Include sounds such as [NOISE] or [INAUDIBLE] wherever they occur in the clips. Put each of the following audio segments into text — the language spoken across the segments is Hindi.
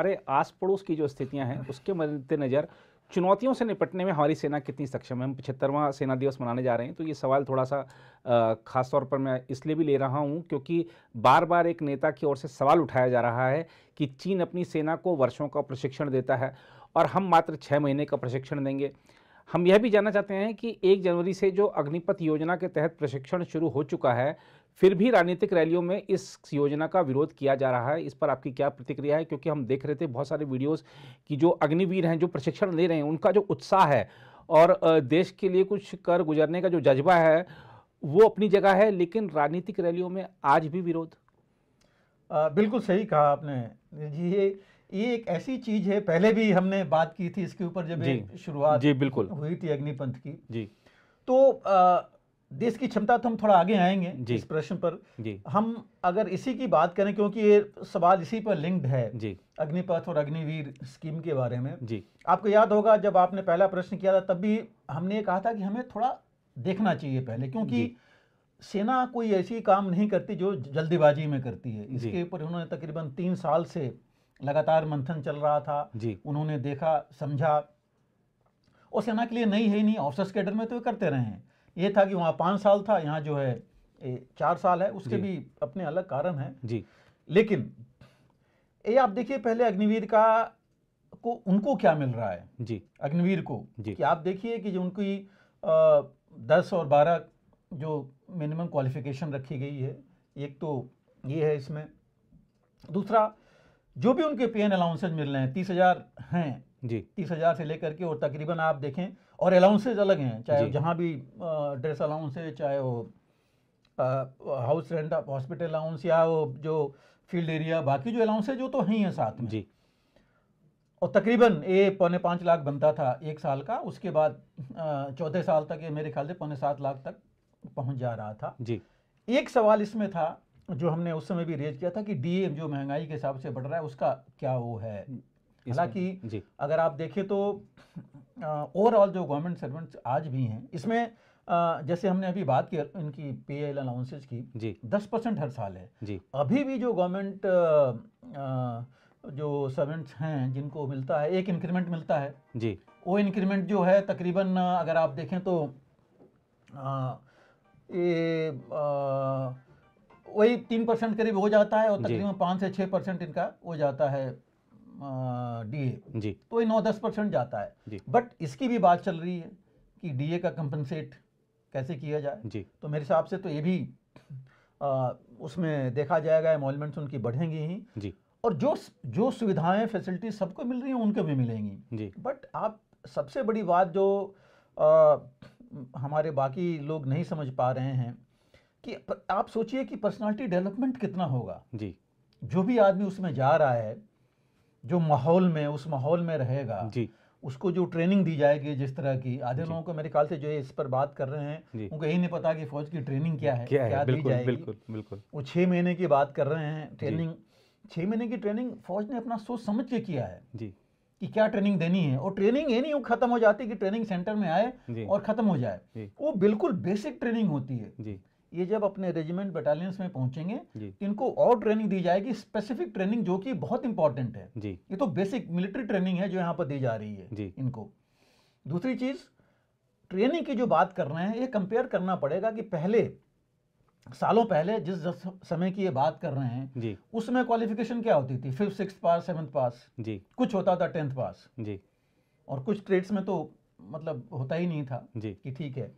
हमारे आस पड़ोस की जो स्थितियाँ हैं उसके मद्देनज़र चुनौतियों से निपटने में हमारी सेना कितनी सक्षम है हम पचहत्तरवां सेना दिवस मनाने जा रहे हैं तो ये सवाल थोड़ा सा ख़ास तौर पर मैं इसलिए भी ले रहा हूँ क्योंकि बार बार एक नेता की ओर से सवाल उठाया जा रहा है कि चीन अपनी सेना को वर्षों का प्रशिक्षण देता है और हम मात्र छः महीने का प्रशिक्षण देंगे हम यह भी जानना चाहते हैं कि एक जनवरी से जो अग्निपथ योजना के तहत प्रशिक्षण शुरू हो चुका है फिर भी राजनीतिक रैलियों में इस योजना का विरोध किया जा रहा है इस पर आपकी क्या प्रतिक्रिया है क्योंकि हम देख रहे थे बहुत सारे वीडियोस कि जो अग्निवीर हैं जो प्रशिक्षण ले रहे हैं उनका जो उत्साह है और देश के लिए कुछ कर गुजरने का जो जज्बा है वो अपनी जगह है लेकिन राजनीतिक रैलियों में आज भी विरोध बिल्कुल सही कहा आपने जी ये ये एक ऐसी चीज है पहले भी हमने बात की थी इसके ऊपर जब शुरुआत जी बिल्कुल हुई थी अग्निपंथ की जी तो आ, देश की क्षमता तो हम थोड़ा आगे आएंगे इस प्रश्न पर जी हम अगर इसी की बात करें क्योंकि ये सवाल इसी पर लिंक्ड है जी अग्निपथ और अग्निवीर स्कीम के बारे में जी आपको याद होगा जब आपने पहला प्रश्न किया था तब भी हमने ये कहा था कि हमें थोड़ा देखना चाहिए पहले क्योंकि सेना कोई ऐसी काम नहीं करती जो जल्दीबाजी में करती है इसके ऊपर उन्होंने तकरीबन तीन साल से लगातार मंथन चल रहा था जी उन्होंने देखा समझा और सेना के लिए नई है नहीं ऑफिसर्स कैडर में तो ये करते रहे हैं ये था कि वहाँ पाँच साल था यहाँ जो है चार साल है उसके भी अपने अलग कारण हैं जी लेकिन ये आप देखिए पहले अग्निवीर का को उनको क्या मिल रहा है जी अग्निवीर को जी कि आप देखिए कि जो उनकी आ, दस और बारह जो मिनिमम क्वालिफिकेशन रखी गई है एक तो ये है इसमें दूसरा जो भी उनके पे एन अलाउंसेज मिल रहे हैं तीस हज़ार हैं जी तीस हजार से लेकर के और तकरीबन आप देखें और अलाउंसेज अलग हैं चाहे जहाँ भी ड्रेस अलाउंस है चाहे वो हाउस रेंट हॉस्पिटल अलाउंस या वो जो फील्ड एरिया बाकी जो अलाउंस है जो तो है ही है साथ में जी और तकरीबन ये पौने पाँच लाख बनता था एक साल का उसके बाद चौदह साल तक ये मेरे ख्याल से पौने सात लाख तक पहुंच जा रहा था जी एक सवाल इसमें था जो हमने उस समय भी रेज किया था कि डीए जो महंगाई के हिसाब से बढ़ रहा है उसका क्या वो है हालांकि अगर आप देखें तो ओवरऑल जो गवर्नमेंट सर्वेंट्स आज भी हैं इसमें आ, जैसे हमने अभी बात की इनकी पे एल अलाउंसेज की जी दस परसेंट हर साल है जी अभी भी जो गवर्नमेंट जो सर्वेंट्स हैं जिनको मिलता है एक इंक्रीमेंट मिलता है जी वो इंक्रीमेंट जो है तकरीबन अगर आप देखें तो ये वही तीन परसेंट करीब हो जाता है और तकरीबन पाँच से छः परसेंट इनका हो जाता है डीए जी तो ये नौ दस परसेंट जाता है बट इसकी भी बात चल रही है कि डीए का कंपनसेट कैसे किया जाए जी तो मेरे हिसाब से तो ये भी आ, उसमें देखा जाएगा एमोलमेंट्स उनकी बढ़ेंगी ही जी और जो जो सुविधाएं फैसिलिटीज सबको मिल रही हैं उनको भी मिलेंगी जी बट आप सबसे बड़ी बात जो आ, हमारे बाकी लोग नहीं समझ पा रहे हैं कि आप सोचिए कि पर्सनालिटी डेवलपमेंट कितना होगा जी जो भी आदमी उसमें जा रहा है जो माहौल में उस माहौल में रहेगा जी उसको जो ट्रेनिंग दी जाएगी जिस तरह की आधे लोगों को मेरे ख्याल से जो है इस पर बात कर रहे हैं उनको यही नहीं पता कि फौज की ट्रेनिंग क्या है क्या, क्या है, दी जाएगी बिल्कुल बिल्कुल वो छह महीने की बात कर रहे हैं ट्रेनिंग छह महीने की ट्रेनिंग फौज ने अपना सोच समझ के किया है जी कि क्या ट्रेनिंग देनी है और ट्रेनिंग ये नहीं खत्म हो जाती कि ट्रेनिंग सेंटर में आए और खत्म हो जाए वो बिल्कुल बेसिक ट्रेनिंग होती है जी ये जब अपने रेजिमेंट बटालियंस में पहुंचेंगे इनको और ट्रेनिंग दी जाएगी स्पेसिफिक ट्रेनिंग जो कि बहुत इंपॉर्टेंट है जी ये तो बेसिक मिलिट्री ट्रेनिंग है जो यहाँ पर दी जा रही है जी इनको दूसरी चीज ट्रेनिंग की जो बात कर रहे हैं ये कंपेयर करना पड़ेगा कि पहले सालों पहले जिस समय की ये बात कर रहे हैं जी उसमें क्वालिफिकेशन क्या होती थी fifth six pass seventh pass जी कुछ होता था टेंथ पास जी और कुछ ट्रेड्स में तो मतलब होता ही नहीं था जी कि ठीक है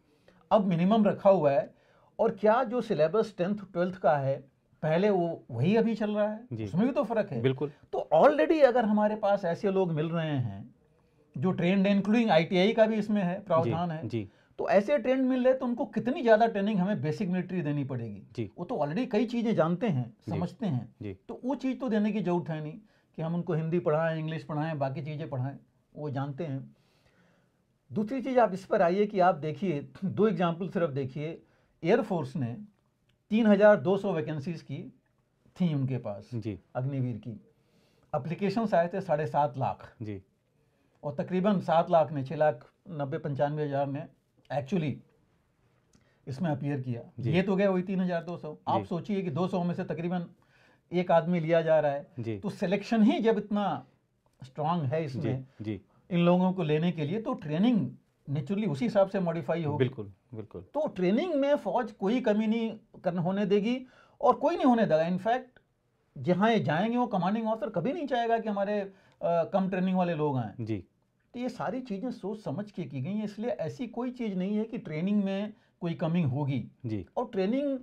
अब मिनिमम रखा हुआ है और क्या जो सिलेबस टेंथ ट्वेल्थ का है पहले वो वही अभी चल रहा है उसमें भी तो फर्क है बिल्कुल तो ऑलरेडी अगर हमारे पास ऐसे लोग मिल रहे हैं जो ट्रेंड इंक्लूडिंग आईटीआई का भी इसमें है प्रावधान है जी तो ऐसे ट्रेंड मिल रहे तो उनको कितनी ज्यादा ट्रेनिंग हमें बेसिक मिलिट्री देनी पड़ेगी जी वो तो ऑलरेडी कई चीजें जानते हैं समझते हैं जी तो वो चीज तो देने की जरूरत है नहीं कि हम उनको हिंदी पढ़ाएं इंग्लिश पढ़ाएं बाकी चीजें पढ़ाएं वो जानते हैं दूसरी चीज आप इस पर आइए कि आप देखिए दो एग्जाम्पल सिर्फ देखिए एयरफोर्स ने 3,200 वैकेंसीज की थी उनके पास जी अग्निवीर की अप्लीकेशन आए थे साढ़े सात लाख जी और तकरीबन सात लाख ने छः लाख नब्बे पंचानवे हज़ार ने एक्चुअली इसमें अपियर किया ये तो गए वही तीन हज़ार दो सौ आप सोचिए कि दो सौ में से तकरीबन एक आदमी लिया जा रहा है तो सिलेक्शन ही जब इतना स्ट्रांग है इसमें जी, जी. इन लोगों को लेने के लिए तो ट्रेनिंग नेचुरली उसी हिसाब से मॉडिफाई हो बिल्कुल बिल्कुल तो ट्रेनिंग में फौज कोई कमी नहीं कर होने देगी और कोई नहीं होने देगा इनफैक्ट जहाँ ये जाएंगे वो कमांडिंग ऑफिसर कभी नहीं चाहेगा कि हमारे आ, कम ट्रेनिंग वाले लोग आए जी तो ये सारी चीज़ें सोच समझ के की गई हैं इसलिए ऐसी कोई चीज़ नहीं है कि ट्रेनिंग में कोई कमी होगी जी और ट्रेनिंग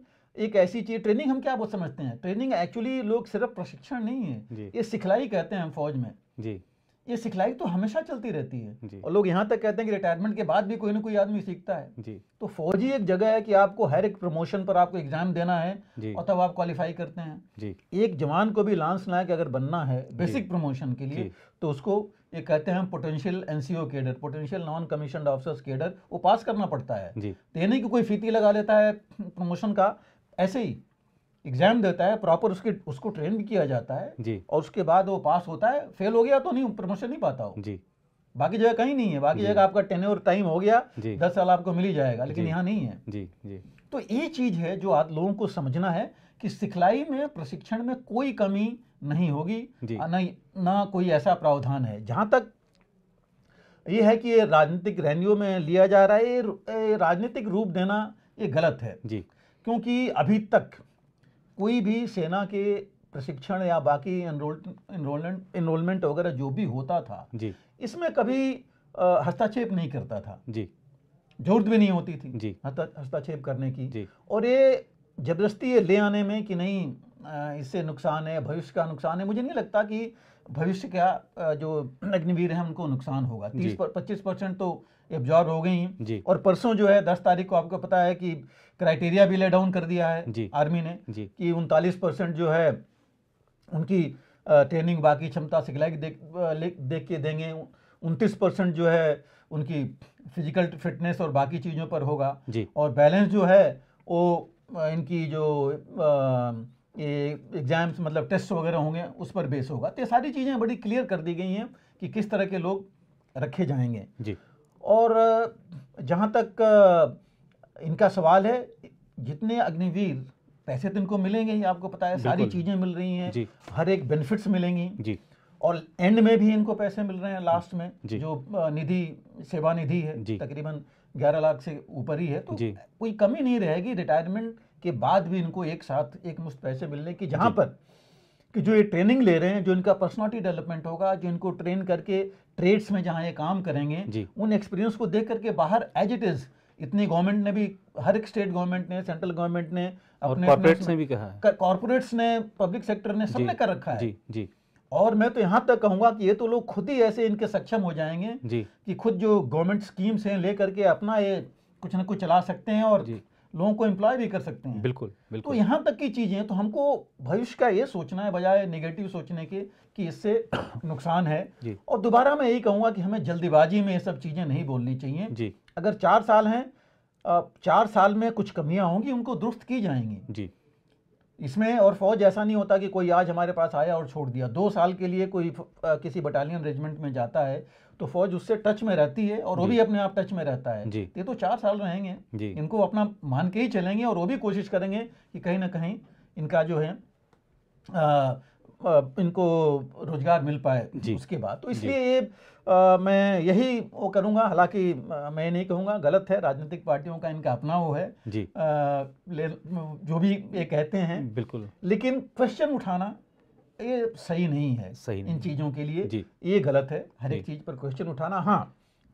एक ऐसी चीज ट्रेनिंग हम क्या बहुत समझते हैं ट्रेनिंग एक्चुअली लोग सिर्फ प्रशिक्षण नहीं है ये सिखलाई कहते हैं हम फौज में जी ये सिखलाई तो हमेशा चलती रहती है और लोग यहाँ तक कहते हैं कि रिटायरमेंट के बाद भी कोई ना कोई आदमी सीखता है जी तो फौजी एक जगह है कि आपको हर एक प्रमोशन पर आपको एग्जाम देना है और तब आप क्वालिफाई करते हैं जी एक जवान को भी लांस नायक अगर बनना है बेसिक प्रमोशन के लिए तो उसको ये कहते हैं potential NCO cadre potential non commission officers cadre वो पास करना पड़ता है तो ये नहीं कोई फीति लगा लेता है प्रमोशन का ऐसे ही एग्जाम देता है प्रॉपर उसके उसको ट्रेन भी किया जाता है जी और उसके बाद वो पास होता है फेल हो गया तो नहीं प्रमोशन नहीं पाता हो जी बाकी जगह कहीं नहीं है बाकी जगह आपका टेन और टाइम हो गया दस साल आपको मिल ही जाएगा लेकिन यहाँ नहीं है जी जी तो ये चीज है जो आज लोगों को समझना है कि सिखलाई में प्रशिक्षण में कोई कमी नहीं होगी नहीं ना कोई ऐसा प्रावधान है जहां तक ये है कि ये राजनीतिक रैलियों में लिया जा रहा है ये राजनीतिक रूप देना ये गलत है जी क्योंकि अभी तक कोई भी सेना के प्रशिक्षण या बाकी इनरोलमेंट इनरोलमेंट वगैरह जो भी होता था जी इसमें कभी हस्ताक्षेप नहीं करता था जी जरूरत भी नहीं होती थी जी हस्ताक्षेप करने की जी और ये जबरदस्ती ये ले आने में कि नहीं इससे नुकसान है भविष्य का नुकसान है मुझे नहीं लगता कि भविष्य का जो अग्निवीर है उनको नुकसान होगा तीस पच्चीस परसेंट तो एब्जॉर्व हो गई हैं जी और परसों जो है दस तारीख को आपको पता है कि क्राइटेरिया भी ले डाउन कर दिया है जी आर्मी ने जी कि उनतालीस परसेंट जो है उनकी ट्रेनिंग बाकी क्षमता सिखलाई देख देख के देंगे उनतीस परसेंट जो है उनकी फिजिकल फिटनेस और बाकी चीज़ों पर होगा जी और बैलेंस जो है वो इनकी जो एग्ज़ाम्स मतलब टेस्ट वगैरह होंगे उस पर बेस होगा तो ये सारी चीज़ें बड़ी क्लियर कर दी गई हैं कि किस तरह के लोग रखे जाएंगे जी और जहाँ तक इनका सवाल है जितने अग्निवीर पैसे तो इनको मिलेंगे ही आपको पता है सारी चीज़ें मिल रही हैं हर एक बेनिफिट्स मिलेंगी जी और एंड में भी इनको पैसे मिल रहे हैं लास्ट में जो निधि सेवा निधि है तकरीबन ग्यारह लाख से ऊपर ही है तो कोई कमी नहीं रहेगी रिटायरमेंट के बाद भी इनको एक साथ एक मुश्त पैसे मिलने की जहाँ पर कि जो ये ट्रेनिंग ले रहे हैं जो इनका पर्सनालिटी डेवलपमेंट होगा जो इनको ट्रेन करके ट्रेड्स में जहाँ ये काम करेंगे उन एक्सपीरियंस को देख करके बाहर एज इट इज़ इतनी गवर्नमेंट ने भी हर एक स्टेट गवर्नमेंट ने सेंट्रल गवर्नमेंट ने अपने कॉर्पोरेट्स ने भी कहा कॉर्पोरेट्स ने पब्लिक सेक्टर ने सबने कर रखा है जी जी और मैं तो यहाँ तक कहूंगा कि ये तो लोग खुद ही ऐसे इनके सक्षम हो जाएंगे जी कि खुद जो गवर्नमेंट स्कीम्स हैं लेकर के अपना ये कुछ ना कुछ चला सकते हैं और लोगों को एम्प्लॉय भी कर सकते हैं बिल्कुल बिल्कुल तो यहाँ तक की चीज़ें तो हमको भविष्य का ये सोचना है बजाय नेगेटिव सोचने के कि इससे [COUGHS] नुकसान है और दोबारा मैं यही कहूंगा कि हमें जल्दीबाजी में ये सब चीज़ें नहीं बोलनी चाहिए जी अगर चार साल हैं चार साल में कुछ कमियां होंगी उनको दुरुस्त की जाएंगी जी इसमें और फौज ऐसा नहीं होता कि कोई आज हमारे पास आया और छोड़ दिया दो साल के लिए कोई आ, किसी बटालियन रेजिमेंट में जाता है तो फौज उससे टच में रहती है और वो भी अपने आप टच में रहता है ये तो चार साल रहेंगे इनको अपना मान के ही चलेंगे और वो भी कोशिश करेंगे कि कहीं ना कहीं इनका जो है इनको रोजगार मिल पाए उसके बाद तो इसलिए ये मैं यही वो करूँगा हालांकि मैं नहीं कहूँगा गलत है राजनीतिक पार्टियों का इनका अपना वो है जी आ, ले, जो भी ये कहते हैं बिल्कुल लेकिन क्वेश्चन उठाना ये सही नहीं है सही नहीं। इन चीज़ों के लिए ये गलत है हर एक चीज़ पर क्वेश्चन उठाना हाँ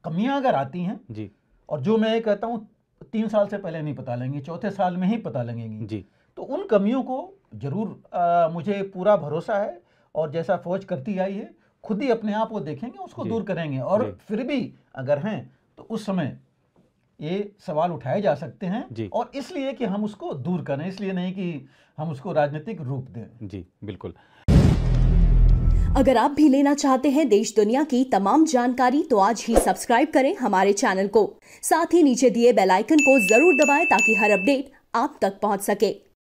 कमियां अगर आती हैं जी और जो मैं ये कहता हूँ तीन साल से पहले नहीं पता लेंगे चौथे साल में ही पता लगेंगी जी तो उन कमियों को ज़रूर मुझे पूरा भरोसा है और जैसा फौज करती आई है खुद ही अपने आप वो देखेंगे उसको दूर करेंगे और फिर भी अगर हैं तो उस समय ये सवाल उठाए जा सकते हैं और इसलिए कि हम उसको दूर करें इसलिए नहीं कि हम उसको राजनीतिक रूप दें जी बिल्कुल अगर आप भी लेना चाहते हैं देश दुनिया की तमाम जानकारी तो आज ही सब्सक्राइब करें हमारे चैनल को साथ ही नीचे दिए बेल आइकन को जरूर दबाएं ताकि हर अपडेट आप तक पहुंच सके